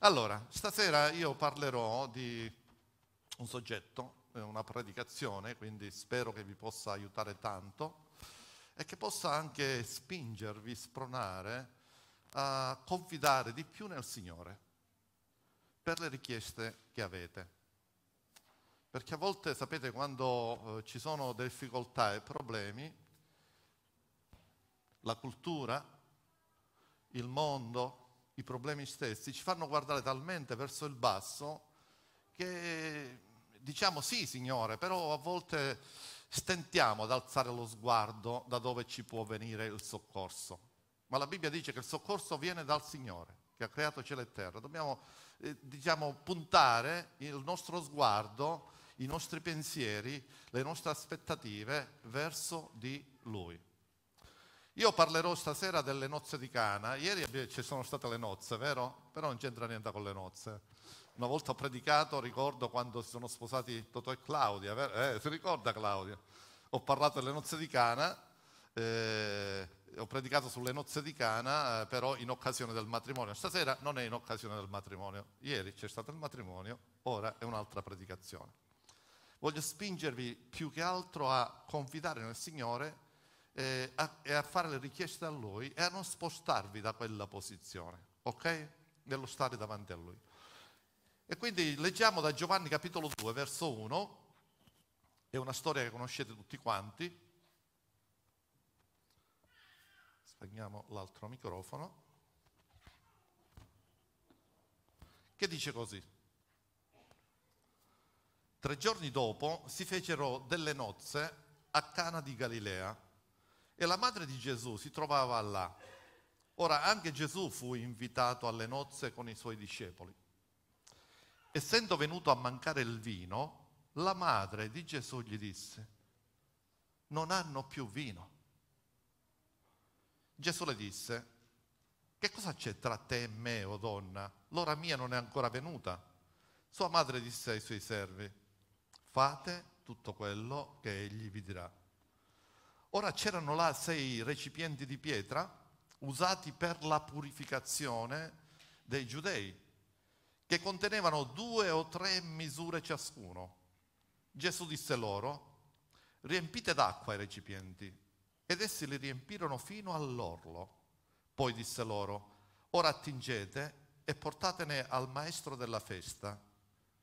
Allora, stasera io parlerò di un soggetto, eh, una predicazione, quindi spero che vi possa aiutare tanto e che possa anche spingervi, spronare a confidare di più nel Signore per le richieste che avete. Perché a volte, sapete, quando eh, ci sono difficoltà e problemi, la cultura, il mondo, i problemi stessi ci fanno guardare talmente verso il basso che diciamo sì Signore, però a volte stentiamo ad alzare lo sguardo da dove ci può venire il soccorso. Ma la Bibbia dice che il soccorso viene dal Signore che ha creato cielo e terra. Dobbiamo eh, diciamo, puntare il nostro sguardo, i nostri pensieri, le nostre aspettative verso di Lui. Io parlerò stasera delle nozze di Cana. Ieri ci sono state le nozze, vero? Però non c'entra niente con le nozze. Una volta ho predicato, ricordo quando si sono sposati Totò e Claudia, vero? eh, si ricorda Claudia? Ho parlato delle nozze di Cana, eh, ho predicato sulle nozze di Cana, eh, però in occasione del matrimonio. Stasera non è in occasione del matrimonio. Ieri c'è stato il matrimonio, ora è un'altra predicazione. Voglio spingervi più che altro a confidare nel Signore eh, a, e a fare le richieste a Lui e a non spostarvi da quella posizione, ok? Nello stare davanti a Lui. E quindi leggiamo da Giovanni capitolo 2, verso 1, è una storia che conoscete tutti quanti. Spegniamo l'altro microfono. Che dice così? Tre giorni dopo si fecero delle nozze a Cana di Galilea e la madre di Gesù si trovava là. Ora, anche Gesù fu invitato alle nozze con i suoi discepoli. Essendo venuto a mancare il vino, la madre di Gesù gli disse, non hanno più vino. Gesù le disse, che cosa c'è tra te e me, o oh donna? L'ora mia non è ancora venuta. Sua madre disse ai suoi servi, fate tutto quello che egli vi dirà. Ora c'erano là sei recipienti di pietra usati per la purificazione dei giudei, che contenevano due o tre misure ciascuno. Gesù disse loro, riempite d'acqua i recipienti, ed essi li riempirono fino all'orlo. Poi disse loro, ora attingete e portatene al maestro della festa.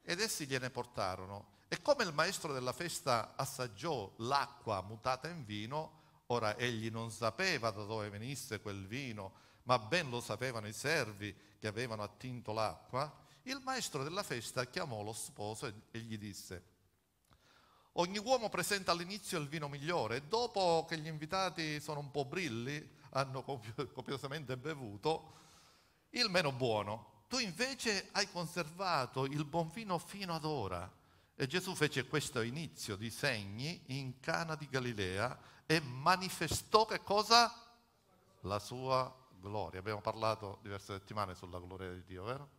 Ed essi gliene portarono e come il maestro della festa assaggiò l'acqua mutata in vino, ora egli non sapeva da dove venisse quel vino, ma ben lo sapevano i servi che avevano attinto l'acqua, il maestro della festa chiamò lo sposo e gli disse, ogni uomo presenta all'inizio il vino migliore e dopo che gli invitati sono un po' brilli, hanno copiosamente bevuto, il meno buono. Tu invece hai conservato il buon vino fino ad ora. E Gesù fece questo inizio di segni in Cana di Galilea e manifestò che cosa? La sua gloria. Abbiamo parlato diverse settimane sulla gloria di Dio, vero?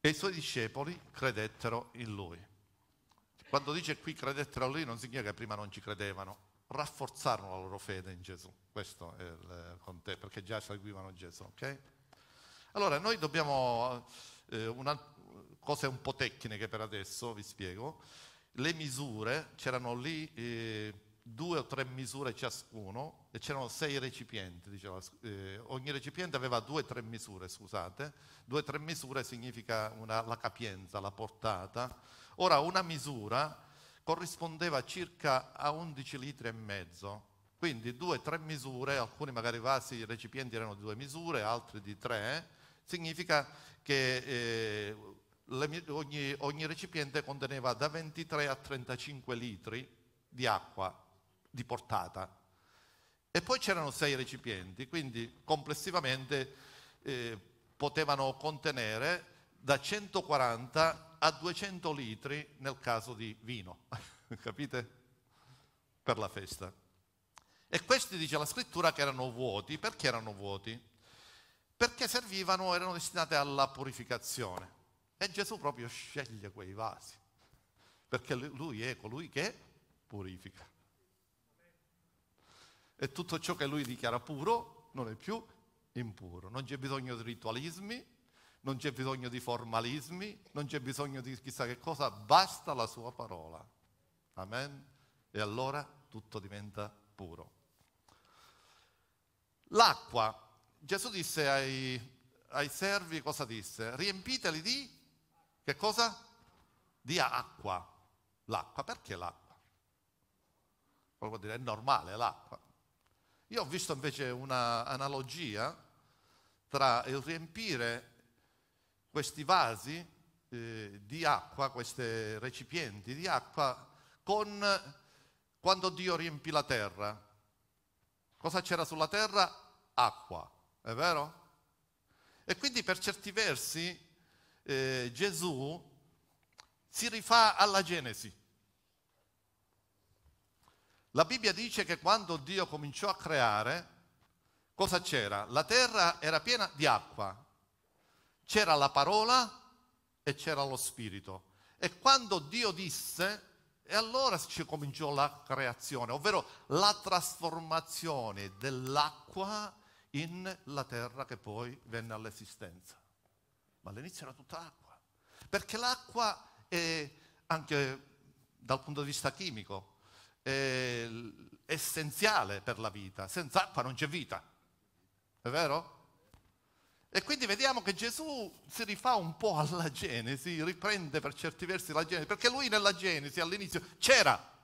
E i suoi discepoli credettero in lui. Quando dice qui credettero in lui non significa che prima non ci credevano, rafforzarono la loro fede in Gesù. Questo è il eh, contesto, perché già seguivano Gesù, ok? Allora, noi dobbiamo eh, una, cose un po' tecniche per adesso, vi spiego. Le misure, c'erano lì eh, due o tre misure ciascuno e c'erano sei recipienti, diceva, eh, ogni recipiente aveva due o tre misure, scusate, due o tre misure significa una, la capienza, la portata. Ora una misura corrispondeva circa a 11 litri e mezzo, quindi due o tre misure, alcuni magari vasi recipienti erano di due misure, altri di tre, significa che eh, le, ogni, ogni recipiente conteneva da 23 a 35 litri di acqua di portata. E poi c'erano sei recipienti, quindi complessivamente eh, potevano contenere da 140 a 200 litri nel caso di vino, capite? Per la festa. E questi dice la scrittura che erano vuoti, perché erano vuoti? Perché servivano, erano destinate alla purificazione. E Gesù proprio sceglie quei vasi, perché lui è colui che purifica. E tutto ciò che lui dichiara puro non è più impuro. Non c'è bisogno di ritualismi, non c'è bisogno di formalismi, non c'è bisogno di chissà che cosa, basta la sua parola. Amen. E allora tutto diventa puro. L'acqua. Gesù disse ai, ai servi cosa disse? Riempiteli di che cosa? Dia acqua. L'acqua, perché l'acqua? Qualcuno dire, è normale l'acqua. Io ho visto invece un'analogia tra il riempire questi vasi eh, di acqua, questi recipienti di acqua, con quando Dio riempì la terra. Cosa c'era sulla terra? Acqua, è vero? E quindi per certi versi eh, Gesù si rifà alla Genesi. La Bibbia dice che quando Dio cominciò a creare, cosa c'era? La terra era piena di acqua, c'era la parola e c'era lo spirito. E quando Dio disse, e allora ci cominciò la creazione, ovvero la trasformazione dell'acqua in la terra che poi venne all'esistenza ma all'inizio era tutta acqua, perché l'acqua è, anche dal punto di vista chimico è essenziale per la vita, senza acqua non c'è vita, è vero? E quindi vediamo che Gesù si rifà un po' alla Genesi, riprende per certi versi la Genesi, perché lui nella Genesi all'inizio c'era,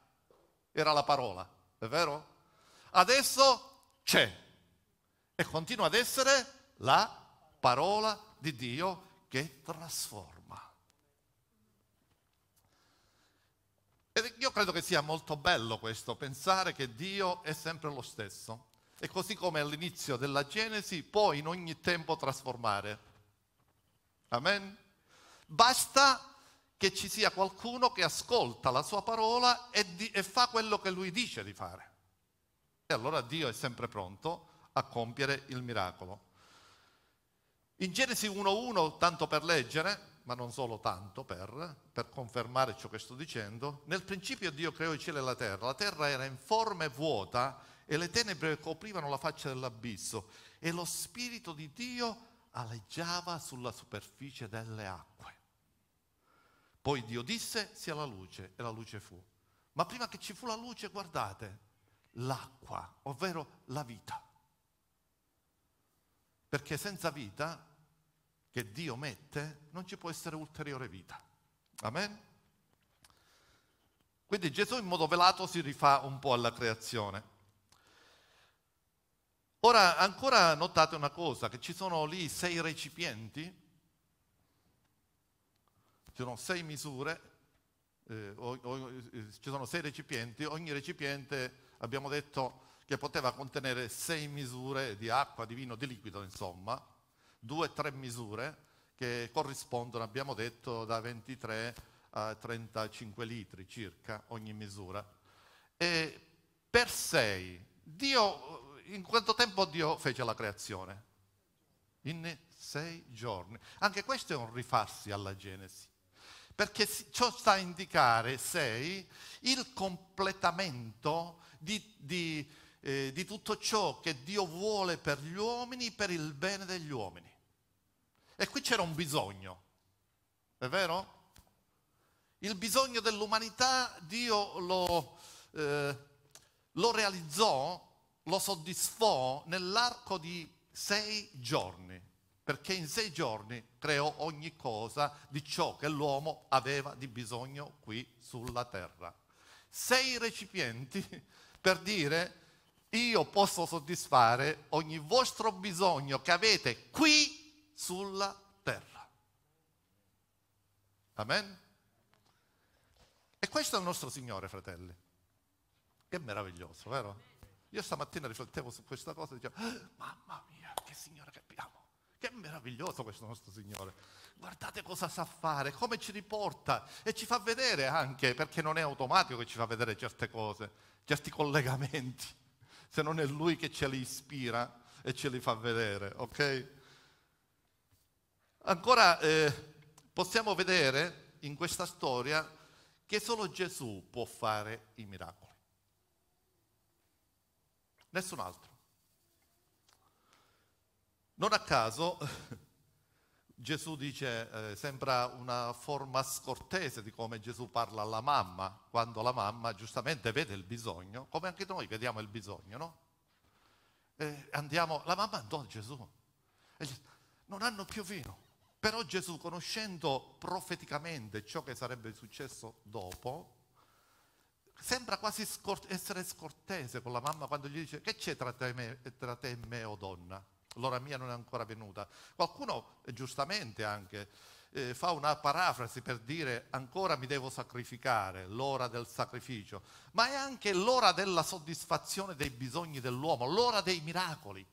era la parola, è vero? Adesso c'è e continua ad essere la parola di Dio che trasforma. E io credo che sia molto bello questo, pensare che Dio è sempre lo stesso. E così come all'inizio della Genesi può in ogni tempo trasformare. Amen? Basta che ci sia qualcuno che ascolta la sua parola e, di, e fa quello che lui dice di fare. E allora Dio è sempre pronto a compiere il miracolo. In Genesi 1.1, tanto per leggere, ma non solo tanto per, per confermare ciò che sto dicendo, nel principio Dio creò il cielo e la terra. La terra era informe e vuota e le tenebre coprivano la faccia dell'abisso e lo Spirito di Dio aleggiava sulla superficie delle acque. Poi Dio disse sia la luce e la luce fu. Ma prima che ci fu la luce, guardate, l'acqua, ovvero la vita. Perché senza vita che Dio mette non ci può essere ulteriore vita. Amen? Quindi Gesù in modo velato si rifà un po' alla creazione. Ora ancora notate una cosa, che ci sono lì sei recipienti, ci sono sei misure, eh, o, o, eh, ci sono sei recipienti, ogni recipiente abbiamo detto che poteva contenere sei misure di acqua, di vino, di liquido, insomma, due o tre misure che corrispondono, abbiamo detto, da 23 a 35 litri circa ogni misura. E per sei, Dio, in quanto tempo Dio fece la creazione? In sei giorni. Anche questo è un rifarsi alla Genesi perché ciò sta a indicare, sei, il completamento di, di, eh, di tutto ciò che Dio vuole per gli uomini, per il bene degli uomini. E qui c'era un bisogno, è vero? Il bisogno dell'umanità Dio lo, eh, lo realizzò, lo soddisfò nell'arco di sei giorni, perché in sei giorni creò ogni cosa di ciò che l'uomo aveva di bisogno qui sulla terra. Sei recipienti per dire io posso soddisfare ogni vostro bisogno che avete qui sulla terra. Amen? E questo è il nostro Signore, fratelli. Che meraviglioso, vero? Io stamattina riflettevo su questa cosa e dicevo, eh, mamma mia, che Signore che abbiamo. Che meraviglioso questo nostro Signore. Guardate cosa sa fare, come ci riporta e ci fa vedere anche, perché non è automatico che ci fa vedere certe cose, certi collegamenti se non è Lui che ce li ispira e ce li fa vedere, ok? Ancora eh, possiamo vedere in questa storia che solo Gesù può fare i miracoli, nessun altro. Non a caso Gesù dice, eh, sembra una forma scortese di come Gesù parla alla mamma, quando la mamma giustamente vede il bisogno, come anche noi vediamo il bisogno, no? E eh, andiamo, la mamma andò a Gesù e dice, non hanno più vino. Però Gesù, conoscendo profeticamente ciò che sarebbe successo dopo, sembra quasi scort- essere scortese con la mamma quando gli dice che c'è tra te, me, tra te e me, o oh donna? l'ora mia non è ancora venuta. Qualcuno, eh, giustamente anche, eh, fa una parafrasi per dire ancora mi devo sacrificare, l'ora del sacrificio, ma è anche l'ora della soddisfazione dei bisogni dell'uomo, l'ora dei miracoli.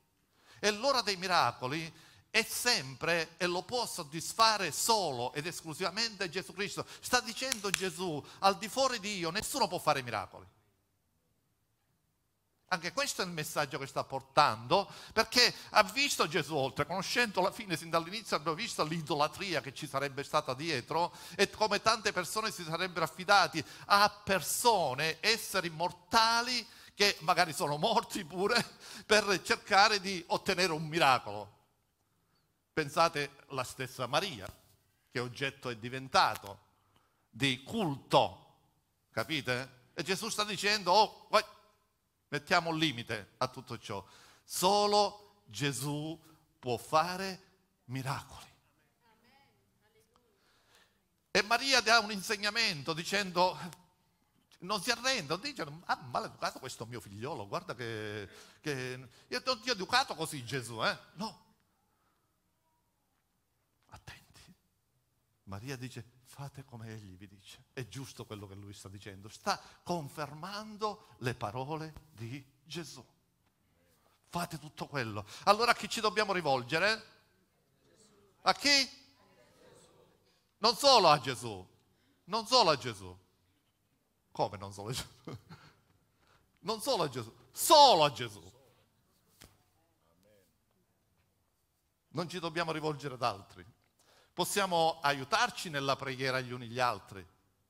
E l'ora dei miracoli è sempre e lo può soddisfare solo ed esclusivamente Gesù Cristo. Sta dicendo Gesù, al di fuori di io nessuno può fare miracoli. Anche questo è il messaggio che sta portando, perché ha visto Gesù oltre, conoscendo la fine sin dall'inizio, abbiamo visto l'idolatria che ci sarebbe stata dietro e come tante persone si sarebbero affidati a persone, esseri mortali che magari sono morti pure, per cercare di ottenere un miracolo. Pensate alla stessa Maria, che oggetto è diventato di culto, capite? E Gesù sta dicendo, oh, Mettiamo un limite a tutto ciò. Solo Gesù può fare miracoli. E Maria dà un insegnamento dicendo, non si arrendono, dicono, ah, maleducato questo mio figliolo, guarda che, che... Io non ti ho educato così Gesù, eh? No. Attenti. Maria dice, fate come egli vi dice. È giusto quello che lui sta dicendo, sta confermando le parole di Gesù. Fate tutto quello. Allora a chi ci dobbiamo rivolgere? A chi? Non solo a Gesù, non solo a Gesù. Come non solo a Gesù? Non solo a Gesù, solo a Gesù. Non ci dobbiamo rivolgere ad altri. Possiamo aiutarci nella preghiera gli uni gli altri,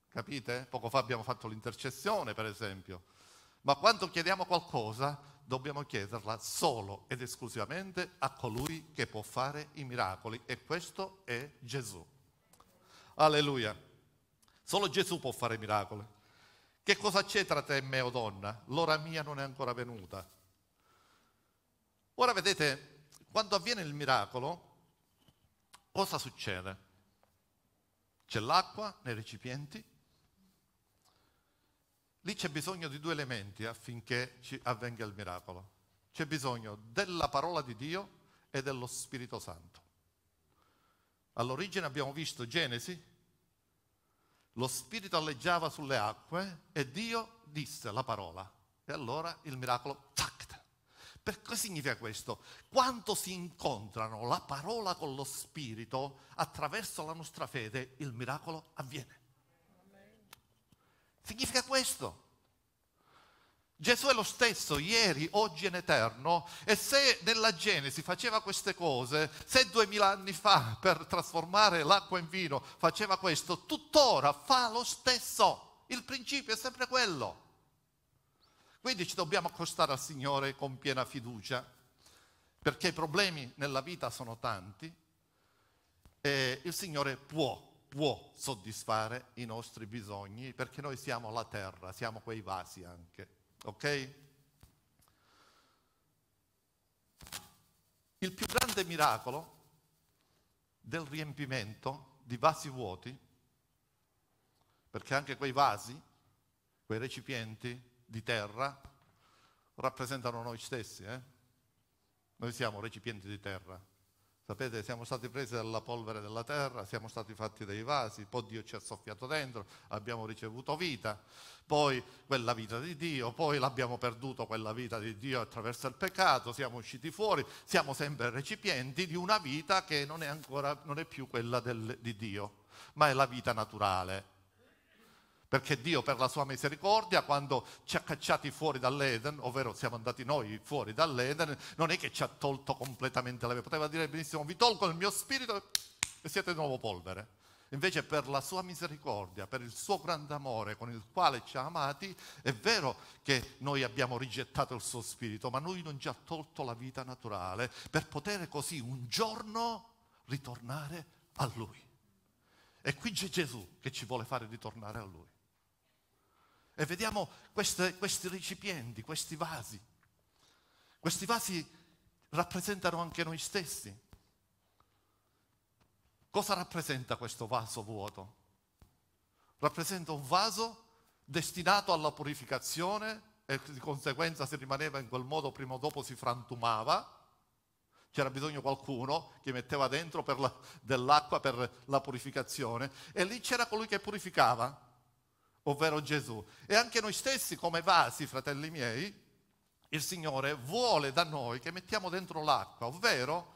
capite? Poco fa abbiamo fatto l'intercessione, per esempio. Ma quando chiediamo qualcosa, dobbiamo chiederla solo ed esclusivamente a colui che può fare i miracoli. E questo è Gesù. Alleluia. Solo Gesù può fare i miracoli. Che cosa c'è tra te e me, o oh donna? L'ora mia non è ancora venuta. Ora vedete, quando avviene il miracolo, cosa succede? C'è l'acqua nei recipienti, lì c'è bisogno di due elementi affinché avvenga il miracolo. C'è bisogno della parola di Dio e dello Spirito Santo. All'origine abbiamo visto Genesi, lo Spirito alleggiava sulle acque e Dio disse la parola. E allora il miracolo, tac, perché significa questo? Quando si incontrano la parola con lo spirito, attraverso la nostra fede, il miracolo avviene. Significa questo. Gesù è lo stesso ieri, oggi in eterno e se nella Genesi faceva queste cose, se duemila anni fa per trasformare l'acqua in vino faceva questo, tuttora fa lo stesso. Il principio è sempre quello. Quindi ci dobbiamo accostare al Signore con piena fiducia, perché i problemi nella vita sono tanti e il Signore può può soddisfare i nostri bisogni perché noi siamo la terra, siamo quei vasi anche, ok? Il più grande miracolo del riempimento di vasi vuoti, perché anche quei vasi, quei recipienti di terra rappresentano noi stessi. Eh? Noi siamo recipienti di terra. Sapete, siamo stati presi dalla polvere della terra, siamo stati fatti dei vasi, poi Dio ci ha soffiato dentro, abbiamo ricevuto vita, poi quella vita di Dio, poi l'abbiamo perduto quella vita di Dio attraverso il peccato, siamo usciti fuori, siamo sempre recipienti di una vita che non è, ancora, non è più quella del, di Dio, ma è la vita naturale, perché Dio per la sua misericordia, quando ci ha cacciati fuori dall'Eden, ovvero siamo andati noi fuori dall'Eden, non è che ci ha tolto completamente la vita, poteva dire benissimo vi tolgo il mio spirito e siete di nuovo polvere. Invece per la sua misericordia, per il suo grande amore con il quale ci ha amati, è vero che noi abbiamo rigettato il suo spirito, ma lui non ci ha tolto la vita naturale per poter così un giorno ritornare a lui. E qui c'è Gesù che ci vuole fare ritornare a lui. E vediamo queste, questi recipienti, questi vasi. Questi vasi rappresentano anche noi stessi. Cosa rappresenta questo vaso vuoto? Rappresenta un vaso destinato alla purificazione e di conseguenza se rimaneva in quel modo prima o dopo si frantumava, c'era bisogno qualcuno che metteva dentro la, dell'acqua per la purificazione e lì c'era colui che purificava ovvero Gesù. E anche noi stessi come vasi, fratelli miei, il Signore vuole da noi che mettiamo dentro l'acqua, ovvero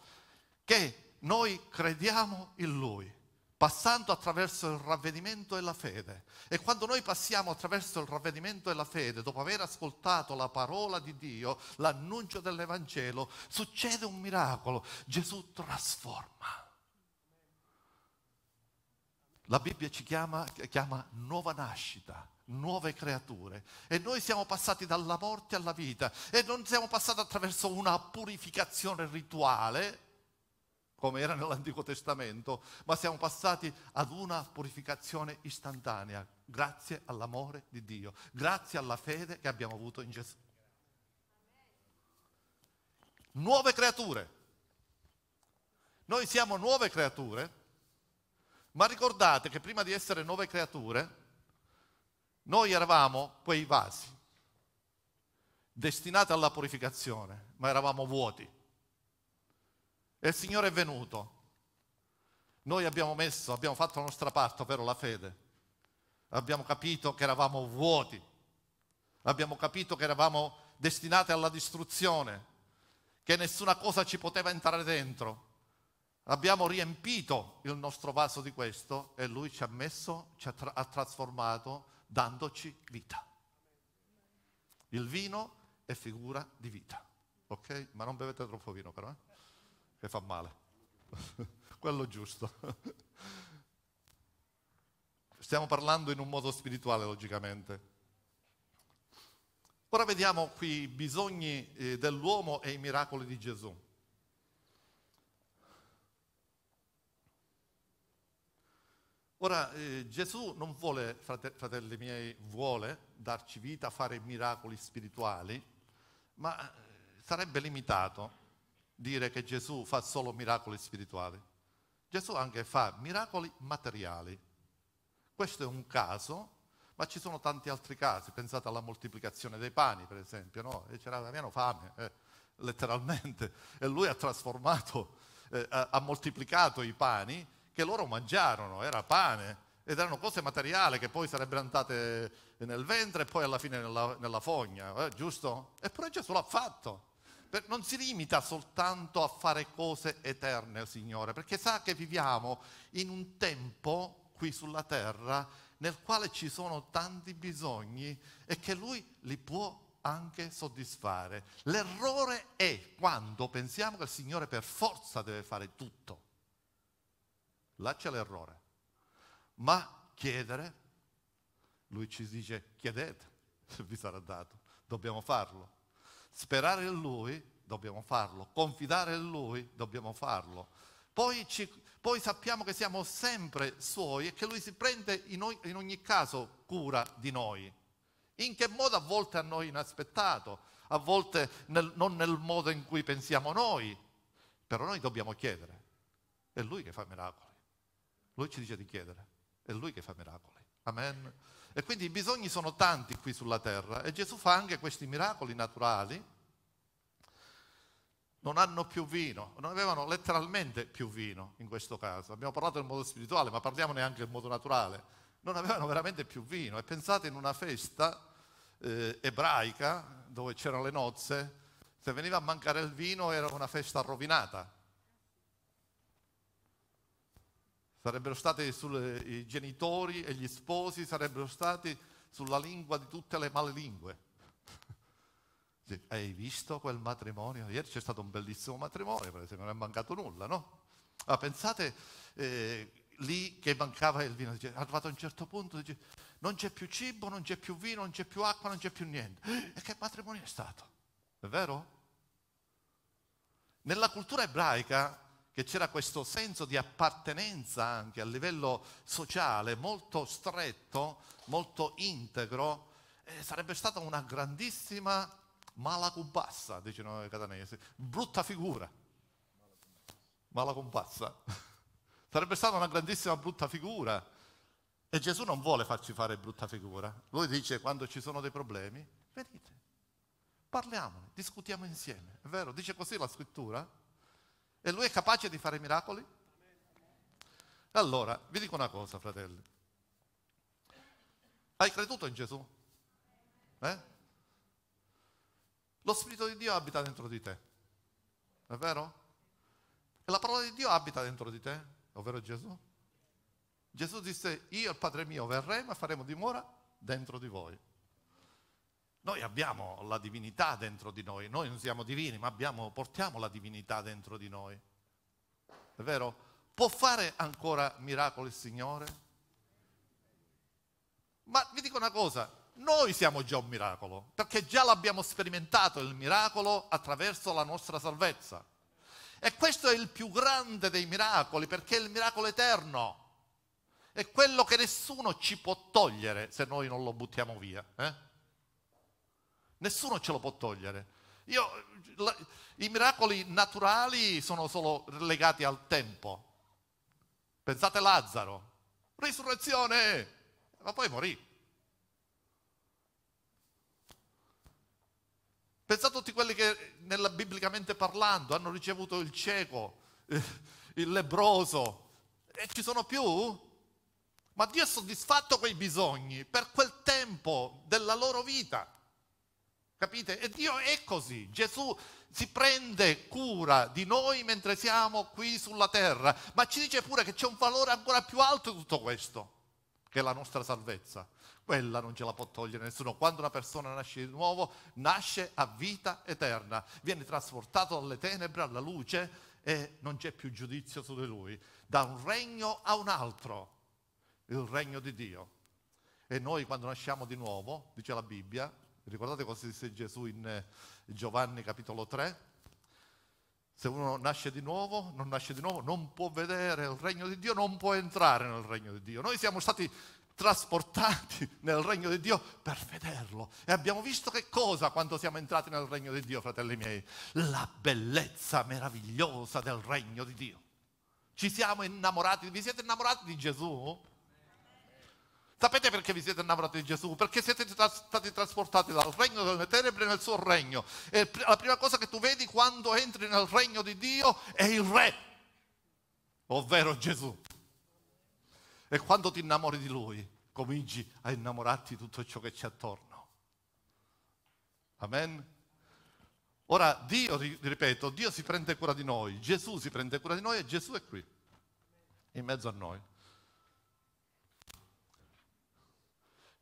che noi crediamo in Lui, passando attraverso il ravvedimento e la fede. E quando noi passiamo attraverso il ravvedimento e la fede, dopo aver ascoltato la parola di Dio, l'annuncio dell'Evangelo, succede un miracolo. Gesù trasforma la Bibbia ci chiama, chiama, nuova nascita, nuove creature. E noi siamo passati dalla morte alla vita e non siamo passati attraverso una purificazione rituale, come era nell'Antico Testamento, ma siamo passati ad una purificazione istantanea, grazie all'amore di Dio, grazie alla fede che abbiamo avuto in Gesù. Nuove creature. Noi siamo nuove creature ma ricordate che prima di essere nuove creature, noi eravamo quei vasi destinati alla purificazione, ma eravamo vuoti. E il Signore è venuto. Noi abbiamo messo, abbiamo fatto la nostra parte, ovvero la fede. Abbiamo capito che eravamo vuoti. Abbiamo capito che eravamo destinati alla distruzione, che nessuna cosa ci poteva entrare dentro Abbiamo riempito il nostro vaso di questo e lui ci ha messo, ci ha, tra- ha trasformato dandoci vita. Il vino è figura di vita, ok? Ma non bevete troppo vino però, eh? che fa male. Quello giusto. Stiamo parlando in un modo spirituale, logicamente. Ora vediamo qui i bisogni eh, dell'uomo e i miracoli di Gesù. Ora eh, Gesù non vuole, frate, fratelli miei, vuole darci vita, fare miracoli spirituali, ma eh, sarebbe limitato dire che Gesù fa solo miracoli spirituali. Gesù anche fa miracoli materiali. Questo è un caso, ma ci sono tanti altri casi. Pensate alla moltiplicazione dei pani, per esempio, no? E c'era davvero fame, eh, letteralmente, e lui ha trasformato, eh, ha moltiplicato i pani che loro mangiarono, era pane, ed erano cose materiali che poi sarebbero andate nel ventre e poi alla fine nella, nella fogna, eh, giusto? Eppure Gesù l'ha fatto. Per, non si limita soltanto a fare cose eterne, Signore, perché sa che viviamo in un tempo qui sulla terra nel quale ci sono tanti bisogni e che Lui li può anche soddisfare. L'errore è quando pensiamo che il Signore per forza deve fare tutto là c'è l'errore. Ma chiedere, lui ci dice chiedete, vi sarà dato, dobbiamo farlo. Sperare in lui, dobbiamo farlo. Confidare in lui, dobbiamo farlo. Poi, ci, poi sappiamo che siamo sempre suoi e che lui si prende in, o, in ogni caso cura di noi. In che modo a volte a noi inaspettato, a volte nel, non nel modo in cui pensiamo noi, però noi dobbiamo chiedere. È lui che fa miracoli. Lui ci dice di chiedere, è lui che fa miracoli. Amen. E quindi i bisogni sono tanti qui sulla terra e Gesù fa anche questi miracoli naturali. Non hanno più vino, non avevano letteralmente più vino in questo caso. Abbiamo parlato in modo spirituale, ma parliamone anche in modo naturale. Non avevano veramente più vino. E pensate in una festa eh, ebraica dove c'erano le nozze, se veniva a mancare il vino era una festa rovinata sarebbero stati sulle, eh, i genitori e gli sposi, sarebbero stati sulla lingua di tutte le male lingue. Hai visto quel matrimonio? Ieri c'è stato un bellissimo matrimonio, per esempio, non è mancato nulla, no? Ah, pensate eh, lì che mancava il vino, è arrivato a un certo punto, dice, non c'è più cibo, non c'è più vino, non c'è più acqua, non c'è più niente. E che matrimonio è stato? È vero? Nella cultura ebraica che c'era questo senso di appartenenza anche a livello sociale molto stretto, molto integro, eh, sarebbe stata una grandissima malacubassa, dicono i catanesi, brutta figura. Malacubassa. sarebbe stata una grandissima brutta figura. E Gesù non vuole farci fare brutta figura. Lui dice quando ci sono dei problemi, venite, parliamone, discutiamo insieme. È vero? Dice così la scrittura? E lui è capace di fare miracoli? Allora, vi dico una cosa, fratelli. Hai creduto in Gesù? Eh? Lo Spirito di Dio abita dentro di te, è vero? E la parola di Dio abita dentro di te, ovvero Gesù. Gesù disse, io e il Padre mio verremo e faremo dimora dentro di voi. Noi abbiamo la divinità dentro di noi, noi non siamo divini, ma abbiamo, portiamo la divinità dentro di noi. È vero? Può fare ancora miracoli il Signore? Ma vi dico una cosa, noi siamo già un miracolo, perché già l'abbiamo sperimentato il miracolo attraverso la nostra salvezza. E questo è il più grande dei miracoli, perché è il miracolo eterno. È quello che nessuno ci può togliere se noi non lo buttiamo via. Eh? Nessuno ce lo può togliere. Io, la, I miracoli naturali sono solo legati al tempo. Pensate Lazzaro, risurrezione, ma poi morì. Pensate a tutti quelli che, nella, biblicamente parlando, hanno ricevuto il cieco, eh, il lebroso, e ci sono più? Ma Dio ha soddisfatto quei bisogni per quel tempo della loro vita. Capite? E Dio è così. Gesù si prende cura di noi mentre siamo qui sulla terra, ma ci dice pure che c'è un valore ancora più alto di tutto questo, che è la nostra salvezza. Quella non ce la può togliere nessuno. Quando una persona nasce di nuovo, nasce a vita eterna, viene trasportato dalle tenebre alla luce e non c'è più giudizio su di lui, da un regno a un altro, il regno di Dio. E noi quando nasciamo di nuovo, dice la Bibbia, Ricordate cosa disse Gesù in eh, Giovanni capitolo 3? Se uno nasce di nuovo, non nasce di nuovo, non può vedere il regno di Dio, non può entrare nel regno di Dio. Noi siamo stati trasportati nel regno di Dio per vederlo. E abbiamo visto che cosa quando siamo entrati nel regno di Dio, fratelli miei? La bellezza meravigliosa del regno di Dio. Ci siamo innamorati, vi siete innamorati di Gesù? Sapete perché vi siete innamorati di Gesù? Perché siete tra- stati trasportati dal regno delle tenebre nel suo regno. E la prima cosa che tu vedi quando entri nel regno di Dio è il Re, ovvero Gesù. E quando ti innamori di Lui, cominci a innamorarti di tutto ciò che c'è attorno. Amen? Ora Dio, ripeto, Dio si prende cura di noi, Gesù si prende cura di noi e Gesù è qui, in mezzo a noi.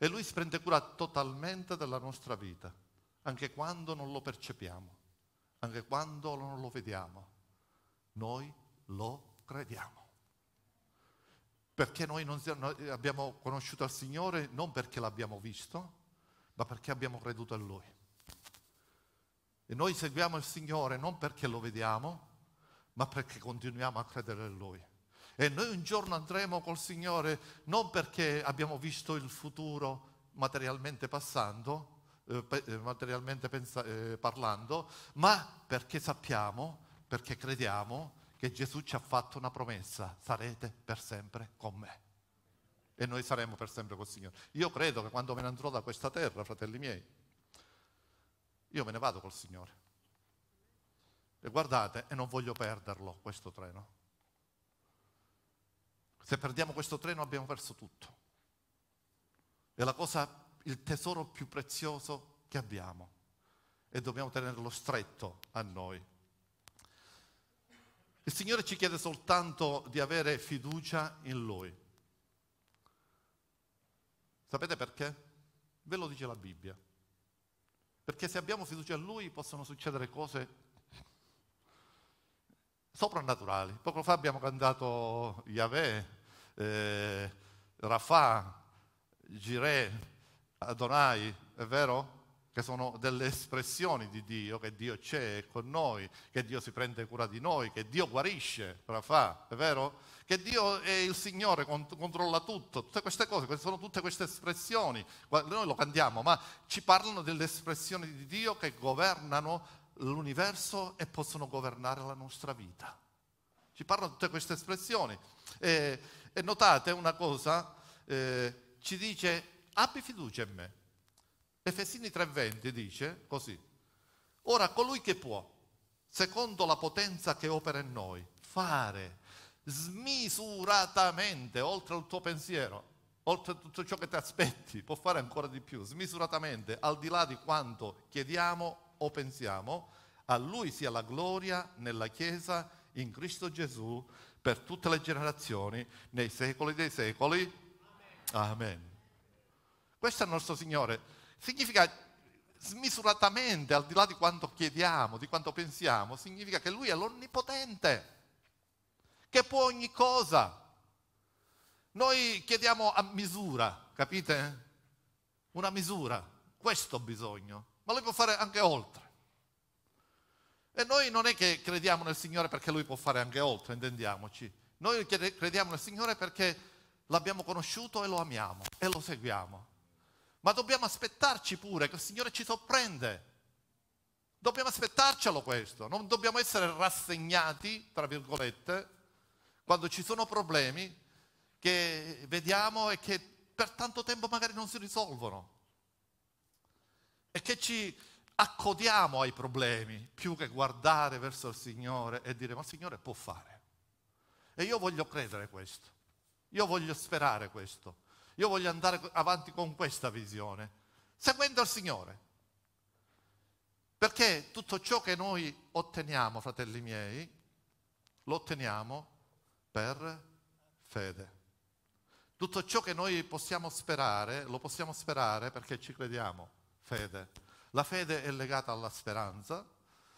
E lui si prende cura totalmente della nostra vita, anche quando non lo percepiamo, anche quando non lo vediamo. Noi lo crediamo. Perché noi, non, noi abbiamo conosciuto il Signore non perché l'abbiamo visto, ma perché abbiamo creduto a Lui. E noi seguiamo il Signore non perché lo vediamo, ma perché continuiamo a credere in Lui. E noi un giorno andremo col Signore non perché abbiamo visto il futuro materialmente passando, eh, eh, materialmente pensa- eh, parlando, ma perché sappiamo, perché crediamo che Gesù ci ha fatto una promessa, sarete per sempre con me. E noi saremo per sempre col Signore. Io credo che quando me ne andrò da questa terra, fratelli miei, io me ne vado col Signore. E guardate, e non voglio perderlo questo treno. Se perdiamo questo treno abbiamo perso tutto. È la cosa, il tesoro più prezioso che abbiamo e dobbiamo tenerlo stretto a noi. Il Signore ci chiede soltanto di avere fiducia in Lui. Sapete perché? Ve lo dice la Bibbia. Perché se abbiamo fiducia in Lui possono succedere cose soprannaturali. Poco fa abbiamo cantato Yahweh, eh, Rafah, Jireh, Adonai, è vero? Che sono delle espressioni di Dio, che Dio c'è, con noi, che Dio si prende cura di noi, che Dio guarisce, Rafa, è vero? Che Dio è il Signore, cont- controlla tutto, tutte queste cose, queste sono tutte queste espressioni, noi lo cantiamo, ma ci parlano delle espressioni di Dio che governano l'universo e possono governare la nostra vita. Ci parlano tutte queste espressioni. E, e notate una cosa, eh, ci dice abbi fiducia in me. Efesini 3:20 dice così, ora colui che può, secondo la potenza che opera in noi, fare smisuratamente, oltre al tuo pensiero, oltre a tutto ciò che ti aspetti, può fare ancora di più, smisuratamente, al di là di quanto chiediamo o pensiamo, a Lui sia la gloria nella Chiesa in Cristo Gesù per tutte le generazioni, nei secoli dei secoli. Amen. Amen. Questo è il nostro Signore. Significa smisuratamente, al di là di quanto chiediamo, di quanto pensiamo, significa che Lui è l'onnipotente, che può ogni cosa. Noi chiediamo a misura, capite? Una misura, questo bisogno ma lui può fare anche oltre. E noi non è che crediamo nel Signore perché lui può fare anche oltre, intendiamoci. Noi crediamo nel Signore perché l'abbiamo conosciuto e lo amiamo e lo seguiamo. Ma dobbiamo aspettarci pure che il Signore ci sorprende. Dobbiamo aspettarcelo questo, non dobbiamo essere rassegnati, tra virgolette, quando ci sono problemi che vediamo e che per tanto tempo magari non si risolvono che ci accodiamo ai problemi più che guardare verso il Signore e dire ma il Signore può fare. E io voglio credere questo, io voglio sperare questo, io voglio andare avanti con questa visione, seguendo il Signore. Perché tutto ciò che noi otteniamo, fratelli miei, lo otteniamo per fede. Tutto ciò che noi possiamo sperare, lo possiamo sperare perché ci crediamo fede. La fede è legata alla speranza,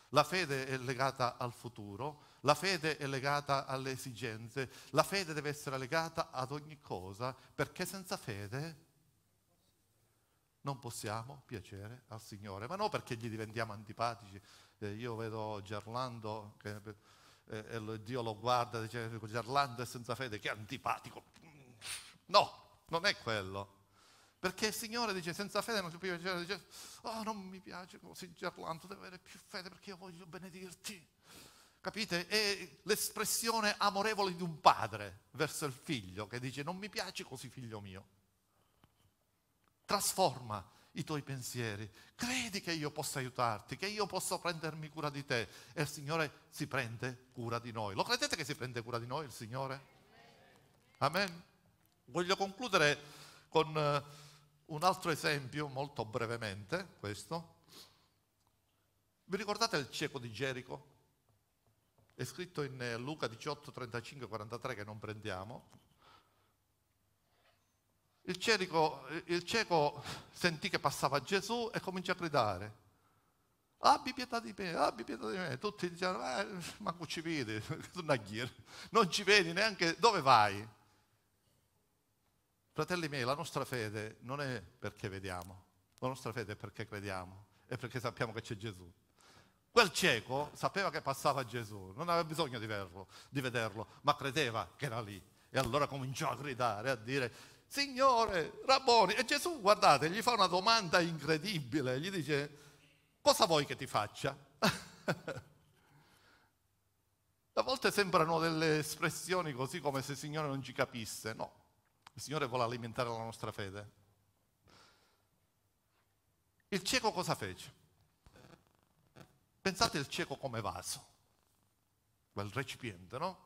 la fede è legata al futuro, la fede è legata alle esigenze, la fede deve essere legata ad ogni cosa perché senza fede non possiamo piacere al Signore, ma non perché gli diventiamo antipatici. Eh, io vedo Gerlando che eh, lo, Dio lo guarda e dice Gerlando è senza fede, che antipatico. No, non è quello. Perché il Signore dice, senza fede non si può piacere, dice, oh non mi piace così gerlando, devo avere più fede perché io voglio benedirti. Capite? È l'espressione amorevole di un padre verso il figlio che dice, non mi piace così figlio mio. Trasforma i tuoi pensieri, credi che io possa aiutarti, che io possa prendermi cura di te e il Signore si prende cura di noi. Lo credete che si prende cura di noi il Signore? Amen. Voglio concludere con eh, un altro esempio, molto brevemente, questo. Vi ricordate il cieco di Gerico? È scritto in eh, Luca 18, 35, 43 che non prendiamo. Il, cieco, eh, il cieco sentì che passava Gesù e cominciò a gridare. Abbi pietà di me, abbi pietà di me. Tutti dicevano, eh, ma ci vedi, non ci vedi neanche dove vai. Fratelli miei, la nostra fede non è perché vediamo, la nostra fede è perché crediamo è perché sappiamo che c'è Gesù. Quel cieco sapeva che passava Gesù, non aveva bisogno di vederlo, di vederlo, ma credeva che era lì. E allora cominciò a gridare, a dire, Signore, Rabboni. E Gesù, guardate, gli fa una domanda incredibile, gli dice, cosa vuoi che ti faccia? A volte sembrano delle espressioni così come se il Signore non ci capisse, no, il Signore vuole alimentare la nostra fede. Il cieco cosa fece? Pensate il cieco come vaso, quel recipiente, no?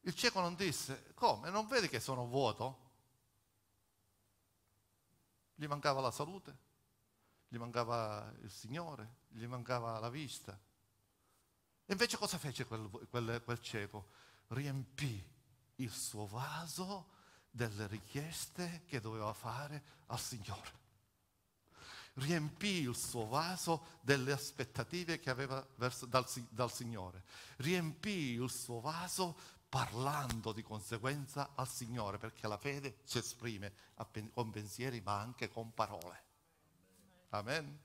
Il cieco non disse, come? Non vedi che sono vuoto? Gli mancava la salute, gli mancava il Signore, gli mancava la vista. E invece cosa fece quel, quel, quel cieco? Riempì il suo vaso delle richieste che doveva fare al Signore. Riempì il suo vaso delle aspettative che aveva verso, dal, dal Signore. Riempì il suo vaso parlando di conseguenza al Signore, perché la fede si esprime con pensieri ma anche con parole. Amen.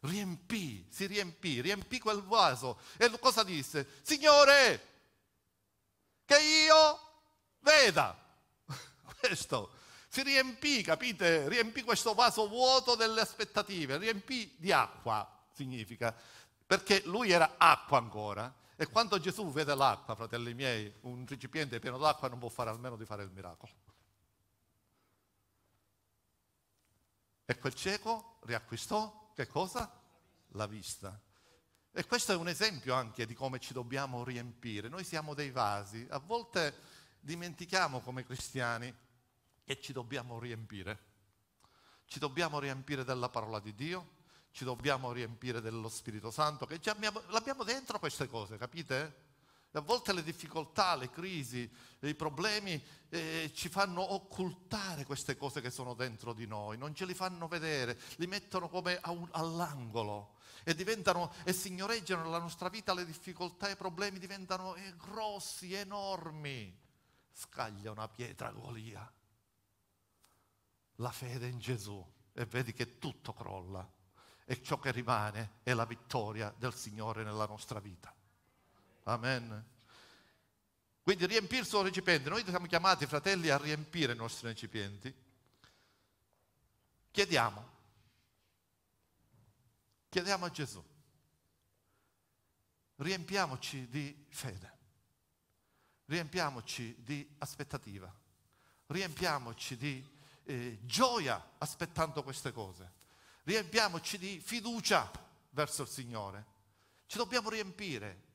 Riempì, si riempì, riempì quel vaso. E cosa disse? Signore, che io Veda, questo si riempì, capite? Riempì questo vaso vuoto delle aspettative, riempì di acqua, significa, perché lui era acqua ancora. E quando Gesù vede l'acqua, fratelli miei, un recipiente pieno d'acqua non può fare almeno di fare il miracolo. E quel cieco riacquistò che cosa? La vista. E questo è un esempio anche di come ci dobbiamo riempire. Noi siamo dei vasi, a volte dimentichiamo come cristiani che ci dobbiamo riempire. Ci dobbiamo riempire della parola di Dio, ci dobbiamo riempire dello Spirito Santo, che già abbiamo, l'abbiamo dentro queste cose, capite? A volte le difficoltà, le crisi, i problemi eh, ci fanno occultare queste cose che sono dentro di noi, non ce li fanno vedere, li mettono come un, all'angolo e diventano e signoreggiano la nostra vita, le difficoltà e i problemi diventano eh, grossi, enormi scaglia una pietra Golia. La fede in Gesù e vedi che tutto crolla e ciò che rimane è la vittoria del Signore nella nostra vita. Amen. Quindi riempire il suo recipiente, noi siamo chiamati fratelli a riempire i nostri recipienti. Chiediamo, chiediamo a Gesù, riempiamoci di fede riempiamoci di aspettativa, riempiamoci di eh, gioia aspettando queste cose, riempiamoci di fiducia verso il Signore. Ci dobbiamo riempire.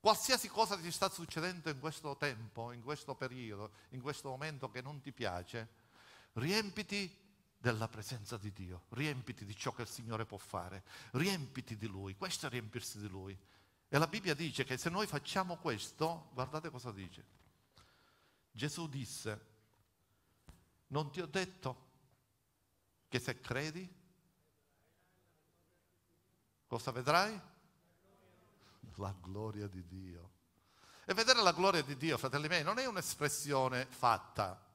Qualsiasi cosa ti sta succedendo in questo tempo, in questo periodo, in questo momento che non ti piace, riempiti della presenza di Dio, riempiti di ciò che il Signore può fare, riempiti di Lui, questo è riempirsi di Lui. E la Bibbia dice che se noi facciamo questo, guardate cosa dice. Gesù disse, non ti ho detto che se credi, cosa vedrai? La gloria di Dio. E vedere la gloria di Dio, fratelli miei, non è un'espressione fatta,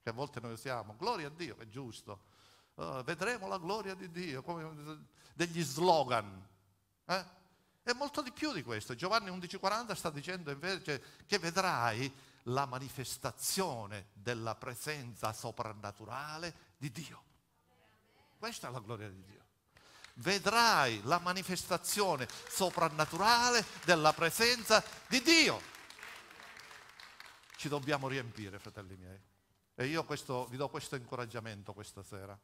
che a volte noi usiamo, gloria a Dio, è giusto. Uh, vedremo la gloria di Dio, come degli slogan. Eh? È molto di più di questo. Giovanni 11:40 sta dicendo invece che vedrai la manifestazione della presenza soprannaturale di Dio. Questa è la gloria di Dio. Vedrai la manifestazione soprannaturale della presenza di Dio. Ci dobbiamo riempire, fratelli miei. E io questo, vi do questo incoraggiamento questa sera.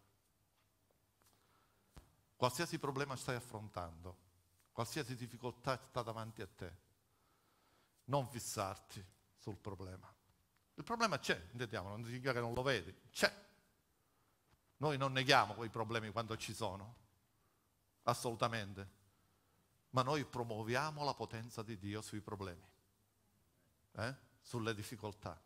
Qualsiasi problema stai affrontando, Qualsiasi difficoltà sta davanti a te, non fissarti sul problema. Il problema c'è, intendiamo, non significa che non lo vedi, c'è. Noi non neghiamo quei problemi quando ci sono, assolutamente, ma noi promuoviamo la potenza di Dio sui problemi, eh? sulle difficoltà.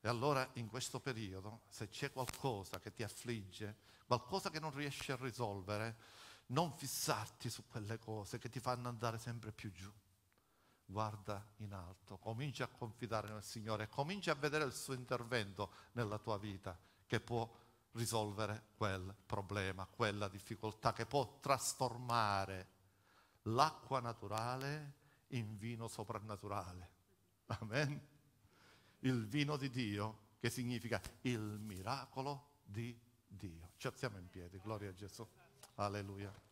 E allora in questo periodo, se c'è qualcosa che ti affligge, qualcosa che non riesci a risolvere, non fissarti su quelle cose che ti fanno andare sempre più giù. Guarda in alto, comincia a confidare nel Signore, comincia a vedere il suo intervento nella tua vita che può risolvere quel problema, quella difficoltà, che può trasformare l'acqua naturale in vino soprannaturale. Amen. Il vino di Dio che significa il miracolo di Dio. Ci alziamo in piedi, gloria a Gesù. Aleluia.